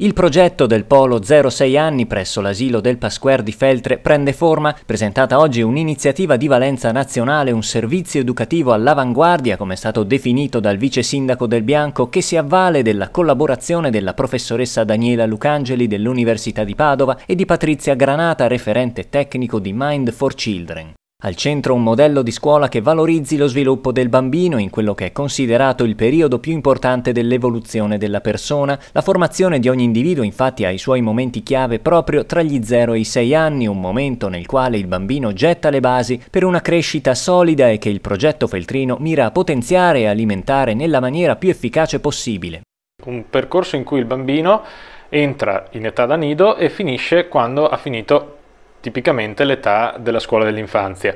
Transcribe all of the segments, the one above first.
Il progetto del Polo 06 anni presso l'asilo del Pasquer di Feltre prende forma, presentata oggi un'iniziativa di valenza nazionale, un servizio educativo all'avanguardia, come è stato definito dal vice sindaco del Bianco, che si avvale della collaborazione della professoressa Daniela Lucangeli dell'Università di Padova e di Patrizia Granata, referente tecnico di Mind for Children. Al centro un modello di scuola che valorizzi lo sviluppo del bambino in quello che è considerato il periodo più importante dell'evoluzione della persona. La formazione di ogni individuo infatti ha i suoi momenti chiave proprio tra gli 0 e i 6 anni, un momento nel quale il bambino getta le basi per una crescita solida e che il progetto Feltrino mira a potenziare e alimentare nella maniera più efficace possibile. Un percorso in cui il bambino entra in età da nido e finisce quando ha finito tipicamente l'età della scuola dell'infanzia.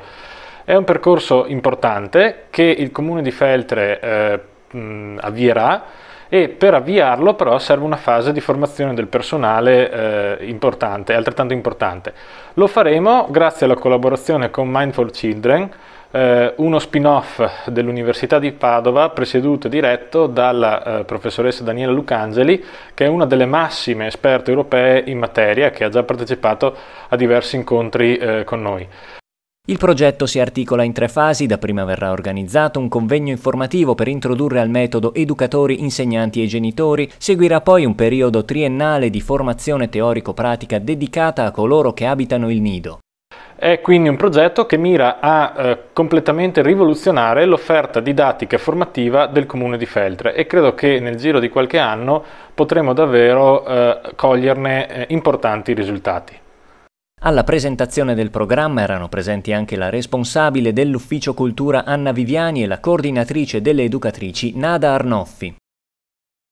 È un percorso importante che il comune di Feltre eh, mh, avvierà e per avviarlo però serve una fase di formazione del personale eh, importante, altrettanto importante. Lo faremo grazie alla collaborazione con Mindful Children, eh, uno spin-off dell'Università di Padova presieduto e diretto dalla eh, professoressa Daniela Lucangeli, che è una delle massime esperte europee in materia, che ha già partecipato a diversi incontri eh, con noi. Il progetto si articola in tre fasi, Da prima verrà organizzato un convegno informativo per introdurre al metodo educatori, insegnanti e genitori, seguirà poi un periodo triennale di formazione teorico-pratica dedicata a coloro che abitano il nido. È quindi un progetto che mira a eh, completamente rivoluzionare l'offerta didattica e formativa del comune di Feltre e credo che nel giro di qualche anno potremo davvero eh, coglierne eh, importanti risultati. Alla presentazione del programma erano presenti anche la responsabile dell'Ufficio Cultura Anna Viviani e la coordinatrice delle educatrici Nada Arnoffi.